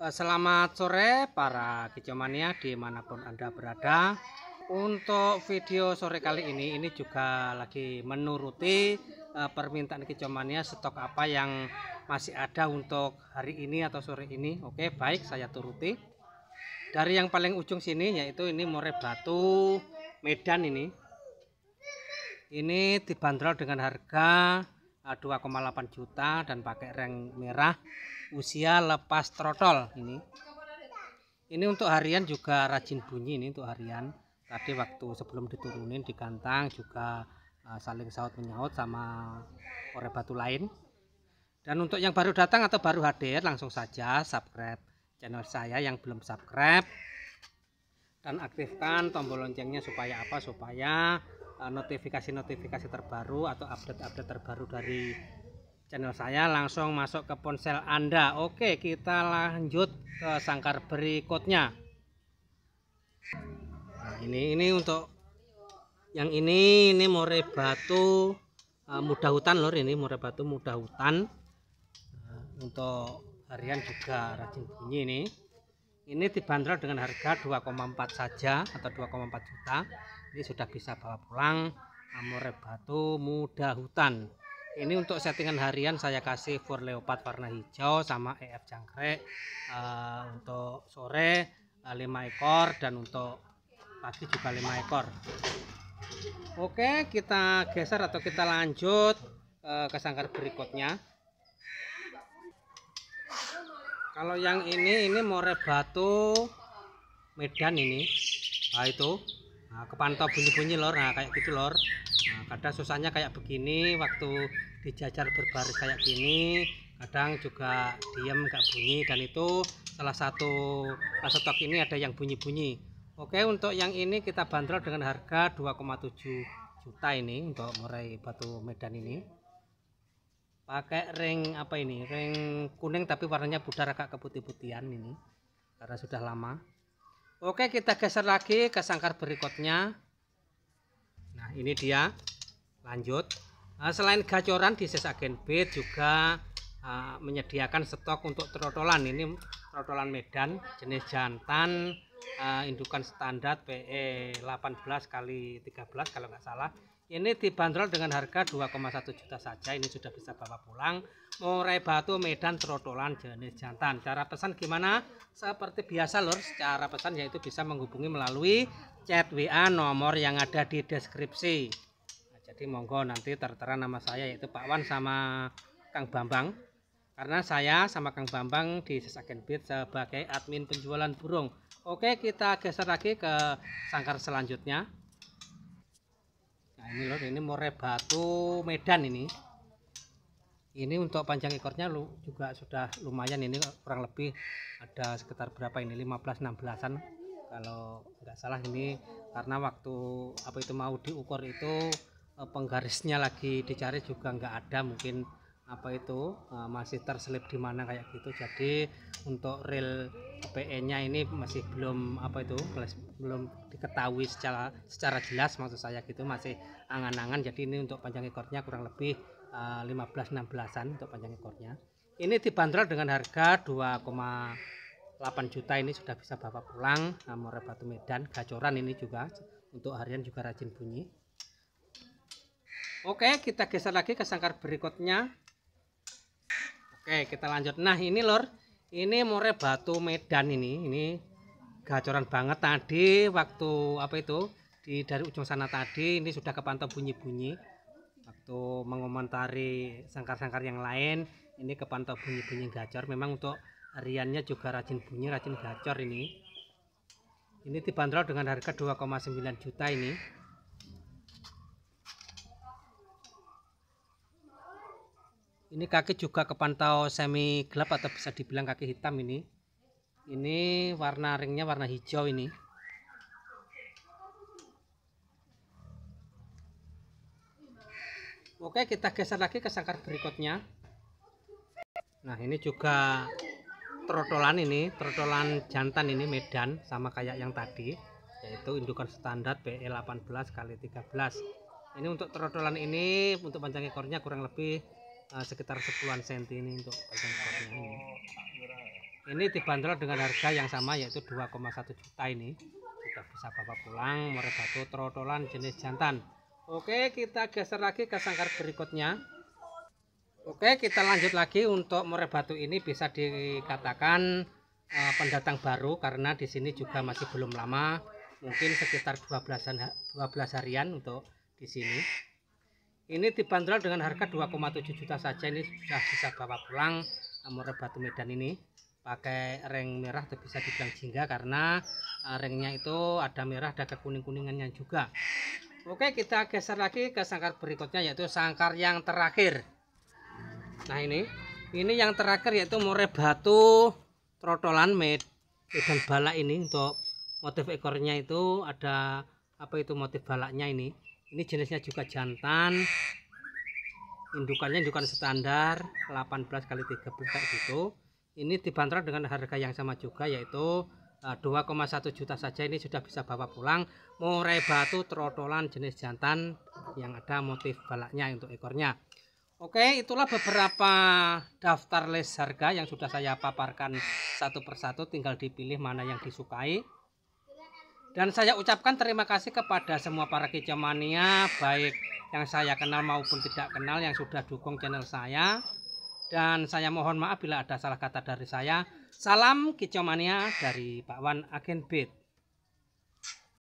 Eh, selamat sore para kicomania dimanapun Anda berada Untuk video sore kali ini ini juga lagi menuruti eh, permintaan kicomania stok apa yang masih ada untuk hari ini atau sore ini Oke baik saya turuti Dari yang paling ujung sini yaitu ini More Batu Medan ini Ini dibanderol dengan harga 2,8 juta dan pakai ring merah usia lepas trotol ini ini untuk harian juga rajin bunyi ini untuk harian tadi waktu sebelum diturunin di kantang juga eh, saling saut menyaut sama ore batu lain dan untuk yang baru datang atau baru hadir langsung saja subscribe channel saya yang belum subscribe dan aktifkan tombol loncengnya supaya apa supaya Eh, notifikasi-notifikasi terbaru atau update-update terbaru dari channel saya langsung masuk ke ponsel Anda. Oke, kita lanjut ke sangkar berikutnya. Nah, ini ini untuk yang ini ini more batu uh, eh, mudah hutan lor ini more batu mudah hutan. Uh, untuk harian juga rajin bunyi ini. Ini dibanderol dengan harga 2,4 saja atau 2,4 juta ini sudah bisa bawa pulang amore batu muda hutan ini untuk settingan harian saya kasih fur leopard warna hijau sama EF jangkrik uh, untuk sore uh, eh, 5 ekor dan untuk pagi juga 5 ekor oke kita geser atau kita lanjut uh, ke sangkar berikutnya kalau yang ini ini more batu medan ini nah itu nah, kepantau bunyi-bunyi lor nah kayak gitu lor nah, kadang susahnya kayak begini waktu dijajar berbaris kayak gini kadang juga diam gak bunyi dan itu salah satu stok ini ada yang bunyi-bunyi oke untuk yang ini kita bandrol dengan harga 2,7 juta ini untuk murai batu medan ini pakai ring apa ini ring kuning tapi warnanya pudar agak keputih-putihan ini karena sudah lama Oke, kita geser lagi ke sangkar berikutnya. Nah, ini dia. Lanjut. Nah, selain gacoran di sesagen B juga uh, menyediakan stok untuk trotolan. Ini trotolan Medan jenis jantan uh, indukan standar PE 18 kali 13 kalau nggak salah ini dibanderol dengan harga 2,1 juta saja. Ini sudah bisa bawa pulang. Murai batu Medan trotolan jenis jantan. Cara pesan gimana? Seperti biasa lur, secara pesan yaitu bisa menghubungi melalui chat WA nomor yang ada di deskripsi. Nah, jadi monggo nanti tertera nama saya yaitu Pak Wan sama Kang Bambang. Karena saya sama Kang Bambang di Sesaken Beat sebagai admin penjualan burung. Oke, kita geser lagi ke sangkar selanjutnya ini loh, ini more batu Medan ini ini untuk panjang ekornya lu juga sudah lumayan ini kurang lebih ada sekitar berapa ini 15-16an kalau nggak salah ini karena waktu apa itu mau diukur itu eh, penggarisnya lagi dicari juga nggak ada mungkin apa itu uh, masih terselip di mana kayak gitu jadi untuk real pn nya ini masih belum apa itu belum diketahui secara secara jelas maksud saya gitu masih angan-angan jadi ini untuk panjang ekornya kurang lebih uh, eh, 15-16an untuk panjang ekornya ini dibanderol dengan harga 2,8 juta ini sudah bisa bapak pulang eh, Amore Batu Medan gacoran ini juga untuk harian juga rajin bunyi Oke, kita geser lagi ke sangkar berikutnya. Oke, kita lanjut. Nah, ini lor, ini more batu Medan ini. Ini gacoran banget tadi waktu apa itu? Di dari ujung sana tadi ini sudah kepantau bunyi-bunyi. Waktu mengomentari sangkar-sangkar yang lain, ini kepantau bunyi-bunyi gacor. Memang untuk hariannya juga rajin bunyi, rajin gacor ini. Ini dibanderol dengan harga 2,9 juta ini. Ini kaki juga kepantau semi gelap atau bisa dibilang kaki hitam ini. Ini warna ringnya warna hijau ini. Oke, kita geser lagi ke sangkar berikutnya. Nah, ini juga trotolan ini, trotolan jantan ini Medan sama kayak yang tadi, yaitu indukan standar BE18 kali 13. Ini untuk trotolan ini untuk panjang ekornya kurang lebih uh, sekitar 10-an senti ini untuk pasang ini ini dibanderol dengan harga yang sama yaitu 2,1 juta ini sudah bisa bapak pulang merebatu trotolan jenis jantan oke kita geser lagi ke sangkar berikutnya oke kita lanjut lagi untuk merebatu ini bisa dikatakan uh, pendatang baru karena di sini juga masih belum lama mungkin sekitar 12 an 12 harian untuk di sini ini dibanderol dengan harga 2,7 juta saja ini sudah bisa bawa pulang amore batu medan ini. Pakai ring merah tapi bisa dibilang jingga karena eh, ringnya itu ada merah ada kekuning-kuningannya juga. Oke, kita geser lagi ke sangkar berikutnya yaitu sangkar yang terakhir. Nah, ini. Ini yang terakhir yaitu more batu trotolan medan balak ini untuk motif ekornya itu ada apa itu motif balaknya ini ini jenisnya juga jantan indukannya indukan standar 18 kali 3 kayak gitu ini dibanderol dengan harga yang sama juga yaitu 2,1 eh, juta saja ini sudah bisa bawa pulang murai batu trotolan jenis jantan yang ada motif balaknya untuk ekornya Oke itulah beberapa daftar list harga yang sudah saya paparkan satu persatu tinggal dipilih mana yang disukai dan saya ucapkan terima kasih kepada semua para kicamania baik yang saya kenal maupun tidak kenal yang sudah dukung channel saya. Dan saya mohon maaf bila ada salah kata dari saya. Salam kicamania dari Pak Wan Agen Beat.